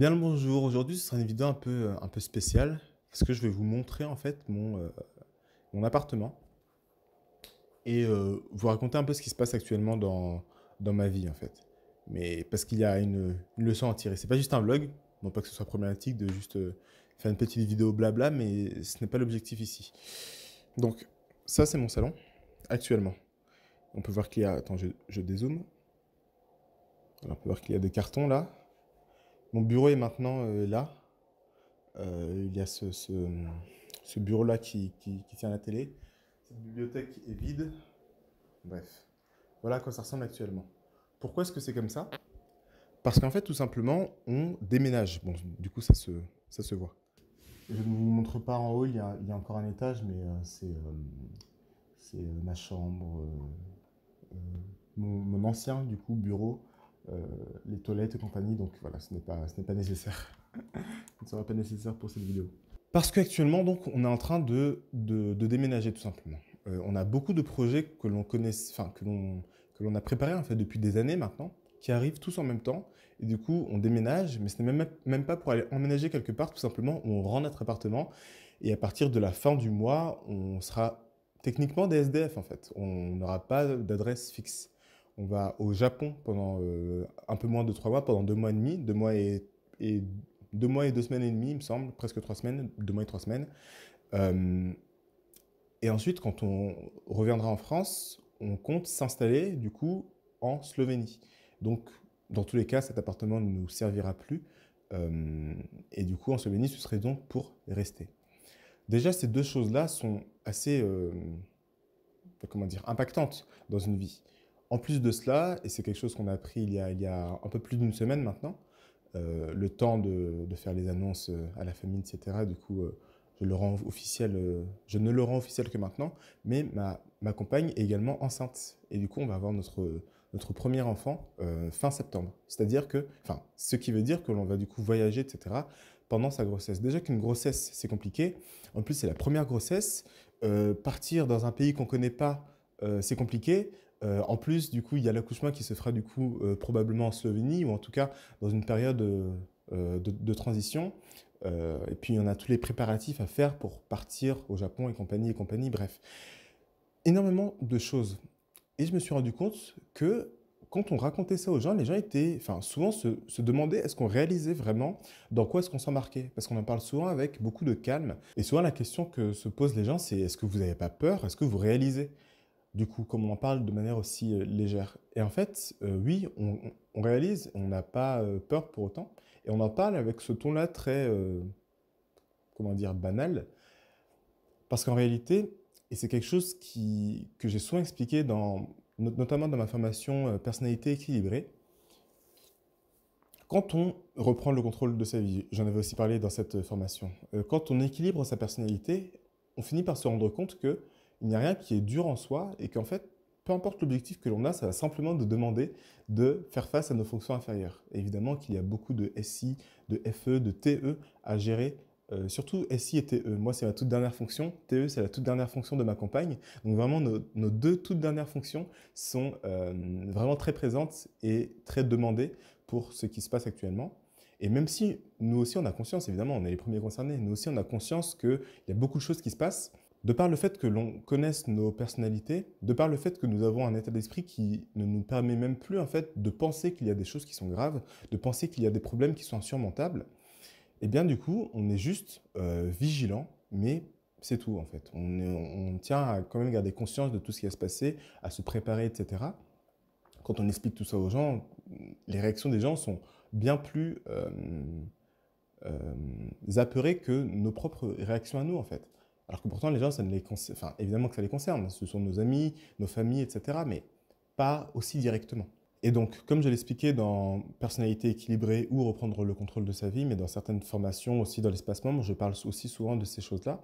Bien le bonjour, aujourd'hui ce sera une vidéo un peu, euh, un peu spéciale parce que je vais vous montrer en fait mon, euh, mon appartement et euh, vous raconter un peu ce qui se passe actuellement dans, dans ma vie en fait. Mais parce qu'il y a une, leçon à tirer. C'est pas juste un vlog, non pas que ce soit problématique de juste faire une petite vidéo blabla, mais ce n'est pas l'objectif ici. Donc ça c'est mon salon actuellement. On peut voir qu'il y a... Attends, je, je dézoome. on peut voir qu'il y a des cartons là mon bureau est maintenant euh, là. Euh, il y a ce, bureau-là qui, tient la télé. Cette bibliothèque est vide. Bref, voilà à quoi ça ressemble actuellement. Pourquoi est-ce que c'est comme ça Parce qu'en fait, tout simplement, on déménage. Bon, du coup, ça se, voit. Je ne vous montre pas en haut, il y a, encore un étage, mais euh, c'est ma chambre, mon, mon, ancien du coup bureau, euh, les toilettes et compagnie. Donc voilà, ce n'est pas, ce pas nécessaire. ce ne sera pas nécessaire pour cette vidéo. Parce qu'actuellement, donc, on est en train de, déménager tout simplement. Euh, on a beaucoup de projets que l'on connaît, enfin que l'on que l'on a préparé en fait depuis des années maintenant, qui arrivent tous en même temps. Et du coup, on déménage, mais ce n'est même, même pas pour aller emménager quelque part, tout simplement, on rend notre appartement. Et à partir de la fin du mois, on sera techniquement des SDF en fait. On n'aura pas d'adresse fixe. On va au Japon pendant euh, un peu moins de trois mois, pendant deux mois et demi, deux mois et, deux semaines et demi, il me semble, presque trois semaines, deux mois et trois semaines. Euh, et ensuite, quand on reviendra en France, on compte s'installer du coup en Slovénie. Donc, dans tous les cas, cet appartement ne nous servira plus. Euh, et du coup, en Slovénie, ce serait donc pour rester. Déjà, ces deux choses-là sont assez, comment dire, impactantes dans une vie. En plus de cela, et c'est quelque chose qu'on a appris il y a, il un peu plus d'une semaine maintenant, euh, le temps de, faire les annonces euh, à la famille, etc. Du coup, euh, je, le officiel, je ne le rends officiel que maintenant, mais ma, compagne est également enceinte. Et du coup, on va avoir notre, notre premier enfant fin septembre. C'est-à-dire que, enfin, ce qui veut dire que l'on va du coup voyager, etc. pendant sa grossesse. Déjà qu'une grossesse, c'est compliqué. En plus, c'est la première grossesse. partir dans un pays qu'on ne connaît pas, c'est compliqué. Euh, en plus, du coup, il y a l'accouchement qui se fera du coup euh, probablement en Slovénie ou en tout cas dans une période euh, de, transition. et puis, on a tous les préparatifs à faire pour partir au Japon et compagnie et compagnie. Bref, énormément de choses. Et je me suis rendu compte que quand on racontait ça aux gens, les gens étaient, enfin, souvent se, se demandaient est-ce qu'on réalisait vraiment dans quoi est-ce qu'on s'embarquait Parce qu'on en parle souvent avec beaucoup de calme. Et souvent, la question que se posent les gens, c'est est-ce que vous n'avez pas peur Est-ce que vous réalisez du coup, comme on en parle de manière aussi euh, légère. Et en fait, euh, oui, on, réalise, on n'a pas euh, peur pour autant, et on en parle avec ce ton-là très, comment dire, banal, parce qu'en réalité, et c'est quelque chose que j'ai souvent expliqué, dans, notamment dans ma formation Personnalité équilibrée, quand on reprend le contrôle de sa vie, j'en avais aussi parlé dans cette formation, quand on équilibre sa personnalité, on finit par se rendre compte que il n'y a rien qui est dur en soi et qu'en fait, peu importe l'objectif que l'on a, ça va simplement de demander de faire face à nos fonctions inférieures. évidemment qu'il y a beaucoup de SI, de FE, de TE à gérer euh, surtout SI et TE. Moi, c'est la toute dernière fonction. TE, c'est la toute dernière fonction de ma campagne. Donc vraiment, nos, deux toutes dernières fonctions sont euh, vraiment très présentes et très demandées pour ce qui se passe actuellement. Et même si nous aussi, on a conscience, évidemment, on est les premiers concernés, nous aussi, on a conscience qu'il y a beaucoup de choses qui se passent, de par le fait que l'on connaisse nos personnalités, de par le fait que nous avons un état d'esprit qui ne nous permet même plus en fait de penser qu'il y a des choses qui sont graves, de penser qu'il y a des problèmes qui sont insurmontables, et eh bien du coup on est juste euh, vigilant, mais c'est tout en fait. On, tient à quand même garder conscience de tout ce qui va se passer, à se préparer, etc. Quand on explique tout ça aux gens, les réactions des gens sont bien plus euh, euh, apeurées que nos propres réactions à nous en fait. Alors que pourtant, les gens, ça ne les concerne, enfin, évidemment que ça les concerne, ce sont nos amis, nos familles, etc., mais pas aussi directement. Et donc, comme je l'expliquais dans personnalité équilibrée ou reprendre le contrôle de sa vie, mais dans certaines formations aussi dans l'espace membre, je parle aussi souvent de ces choses-là.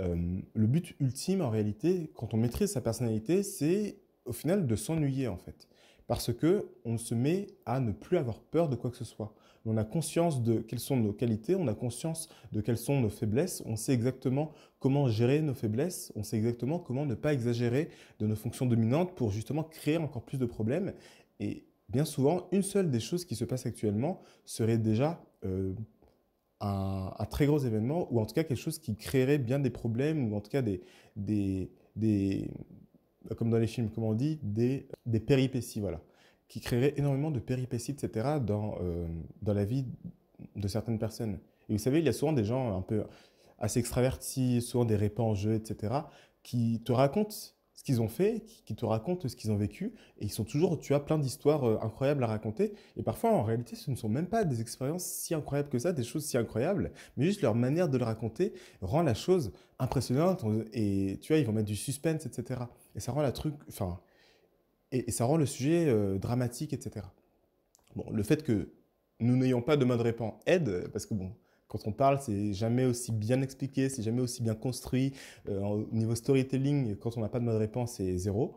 Euh, le but ultime, en réalité, quand on maîtrise sa personnalité, c'est au final de s'ennuyer en fait, parce que on se met à ne plus avoir peur de quoi que ce soit on a conscience de quelles sont nos qualités, on a conscience de quelles sont nos faiblesses, on sait exactement comment gérer nos faiblesses, on sait exactement comment ne pas exagérer de nos fonctions dominantes pour justement créer encore plus de problèmes. Et bien souvent, une seule des choses qui se passent actuellement serait déjà euh, un, très gros événement, ou en tout cas quelque chose qui créerait bien des problèmes, ou en tout cas des, des, des comme dans les films, comme on dit, des, des péripéties. Voilà qui créerait énormément de péripéties, etc., dans, euh, dans la vie de certaines personnes. Et vous savez, il y a souvent des gens un peu assez extravertis, souvent des répands en jeu, etc., qui te racontent ce qu'ils ont fait, qui te racontent ce qu'ils ont vécu, et ils sont toujours, tu as plein d'histoires euh, incroyables à raconter, et parfois en réalité ce ne sont même pas des expériences si incroyables que ça, des choses si incroyables, mais juste leur manière de le raconter rend la chose impressionnante, et tu vois, ils vont mettre du suspense, etc. Et ça rend la truc, enfin, et, ça rend le sujet euh, dramatique, etc. le fait que nous n'ayons pas de mode répand aide, parce que bon, quand on parle, c'est jamais aussi bien expliqué, c'est jamais aussi bien construit. Euh, au niveau storytelling, quand on n'a pas de mode répand, c'est zéro.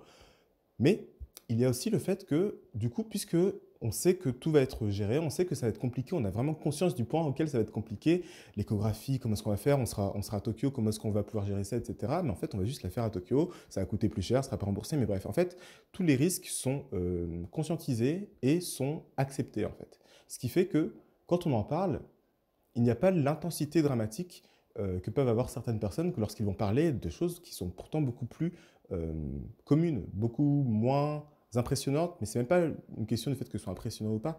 Mais il y a aussi le fait que, du coup, puisque on sait que tout va être géré, on sait que ça va être compliqué, on a vraiment conscience du point auquel ça va être compliqué, l'échographie, comment est-ce qu'on va faire, on sera, on sera à Tokyo, comment est-ce qu'on va pouvoir gérer ça, etc. Mais en fait, on va juste la faire à Tokyo, ça va coûter plus cher, ça sera pas remboursé, mais bref, en fait, tous les risques sont euh, conscientisés et sont acceptés, en fait. Ce qui fait que, quand on en parle, il n'y a pas l'intensité dramatique euh, que peuvent avoir certaines personnes que lorsqu'ils vont parler de choses qui sont pourtant beaucoup plus euh, communes, beaucoup moins impressionnantes, mais c'est même pas une question du fait que ce soit impressionnant ou pas.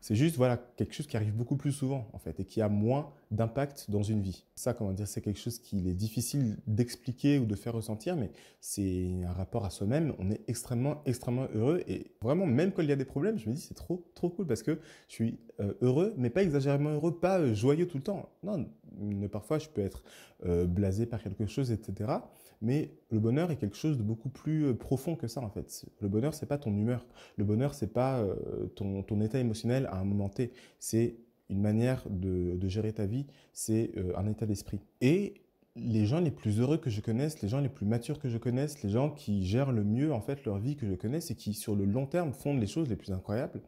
C'est juste voilà quelque chose qui arrive beaucoup plus souvent en fait et qui a moins d'impact dans une vie. Ça, comment dire, c'est quelque chose qu'il est difficile d'expliquer ou de faire ressentir, mais c'est un rapport à soi-même. On est extrêmement, extrêmement heureux et vraiment, même quand il y a des problèmes, je me dis c'est trop, trop cool parce que je suis euh, heureux, mais pas exagérément heureux, pas euh, joyeux tout le temps. Non, parfois je peux être euh, blasé par quelque chose, etc. Mais le bonheur est quelque chose de beaucoup plus euh, profond que ça en fait. Le bonheur, c'est pas ton humeur. Le bonheur, c'est pas euh, ton, ton, état émotionnel à un moment T. C'est une manière de, de, gérer ta vie. C'est un état d'esprit. Et les gens les plus heureux que je connaisse, les gens les plus matures que je connaisse, les gens qui gèrent le mieux en fait leur vie que je connaisse et qui sur le long terme font les choses les plus incroyables,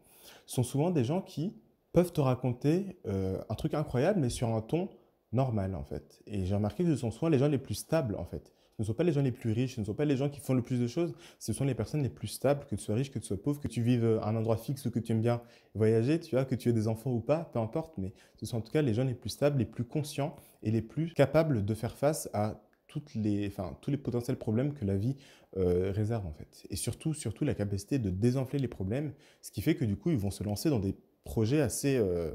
sont souvent des gens qui peuvent te raconter un truc incroyable mais sur un ton normal, en fait. Et j'ai remarqué que ce sont souvent les gens les plus stables, en fait. Ce ne sont pas les gens les plus riches, ce ne sont pas les gens qui font le plus de choses, ce sont les personnes les plus stables, que tu sois riche, que tu sois pauvre, que tu vives à euh, un endroit fixe ou que tu aimes bien voyager, tu vois, que tu aies des enfants ou pas, peu importe, mais ce sont en tout cas les gens les plus stables, les plus conscients et les plus capables de faire face à toutes les, enfin, tous les potentiels problèmes que la vie euh, réserve en fait. Et surtout, surtout la capacité de désenfler les problèmes, ce qui fait que du coup, ils vont se lancer dans des projets assez euh,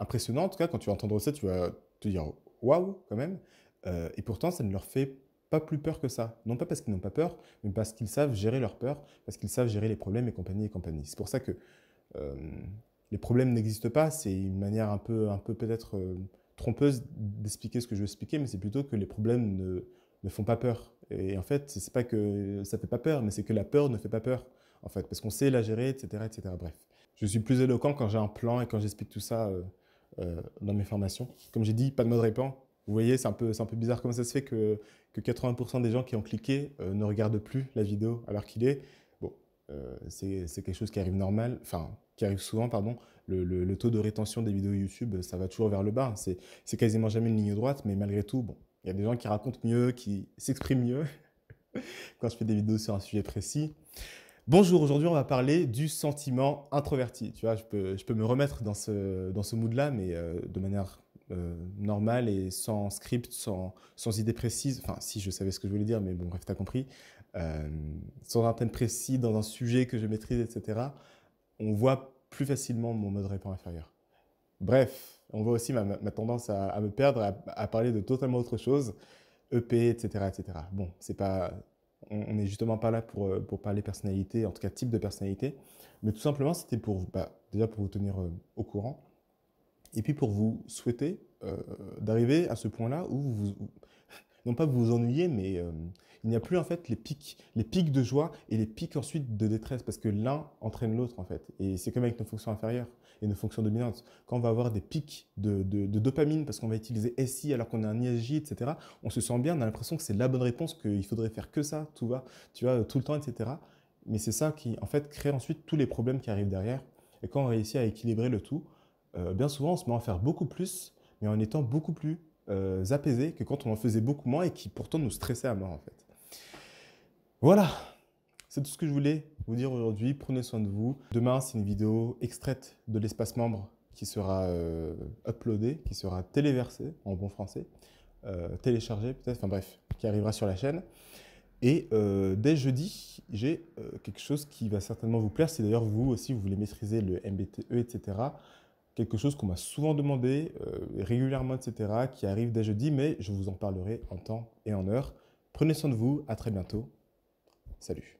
impressionnants. En tout cas, quand tu vas entendre ça, tu vas te dire waouh quand même. Euh, et pourtant, ça ne leur fait pas plus peur que ça. Non pas parce qu'ils n'ont pas peur, mais parce qu'ils savent gérer leur peur, parce qu'ils savent gérer les problèmes et compagnie et compagnie. C'est pour ça que euh, les problèmes n'existent pas. C'est une manière un peu, un peu peut-être euh, trompeuse d'expliquer ce que je veux expliquer, mais c'est plutôt que les problèmes ne, ne font pas peur. Et en fait, c'est pas que ça fait pas peur, mais c'est que la peur ne fait pas peur, en fait, parce qu'on sait la gérer, etc., etc. Bref, je suis plus éloquent quand j'ai un plan et quand j'explique tout ça euh, dans mes formations. Comme j'ai dit, pas de mode répand. Vous voyez, c'est un, peu, un peu bizarre comment ça se fait que, que 80% des gens qui ont cliqué euh, ne regardent plus la vidéo alors qu'il est. Bon, euh, c'est quelque chose qui arrive normal, enfin, qui arrive souvent, pardon. Le, taux de rétention des vidéos YouTube, ça va toujours vers le bas. C'est quasiment jamais une ligne droite, mais malgré tout, bon, il y a des gens qui racontent mieux, qui s'expriment mieux quand je fais des vidéos sur un sujet précis. Bonjour, aujourd'hui on va parler du sentiment introverti. Tu vois, je peux, je peux me remettre dans ce, dans mood-là, mais euh, de manière euh, normale et sans script, sans, sans idée précise. Enfin, si je savais ce que je voulais dire, mais bon, bref, t'as compris. Euh, sans un thème précis, dans un sujet que je maîtrise, etc. On voit plus facilement mon mode répond inférieur. Bref, on voit aussi ma, tendance à, me perdre, à, à parler de totalement autre chose, EP, etc. etc. Bon, c'est pas on n'est justement pas là pour, euh, pour parler personnalité, en tout cas type de personnalité, mais tout simplement c'était pour bah, déjà pour vous tenir euh, au courant, et puis pour vous souhaiter euh, d'arriver à ce point-là où vous, non pas vous vous ennuyez, mais il n'y a plus en fait les pics, les pics de joie et les pics ensuite de détresse parce que l'un entraîne l'autre en fait. Et c'est comme avec nos fonctions inférieures et nos fonctions dominantes. Quand on va avoir des pics de, dopamine parce qu'on va utiliser SI alors qu'on a un ISJ, etc., on se sent bien, on a l'impression que c'est la bonne réponse, qu'il faudrait faire que ça, tout va, tu vois, tout le temps, etc. Mais c'est ça qui en fait crée ensuite tous les problèmes qui arrivent derrière. Et quand on réussit à équilibrer le tout, euh, bien souvent on se met à faire beaucoup plus, mais en étant beaucoup plus euh, apaisé que quand on en faisait beaucoup moins et qui pourtant nous stressait à mort en fait. Voilà, c'est tout ce que je voulais vous dire aujourd'hui. Prenez soin de vous. Demain, c'est une vidéo extraite de l'espace membre qui sera euh, uploadée, qui sera téléversée en bon français, euh, téléchargée peut-être, enfin bref, qui arrivera sur la chaîne. Et euh, dès jeudi, j'ai quelque chose qui va certainement vous plaire. Si d'ailleurs vous aussi vous voulez maîtriser le MBTE, etc., quelque chose qu'on m'a souvent demandé régulièrement, etc., qui arrive dès jeudi, mais je vous en parlerai en temps et en heure. Prenez soin de vous, à très bientôt. Salut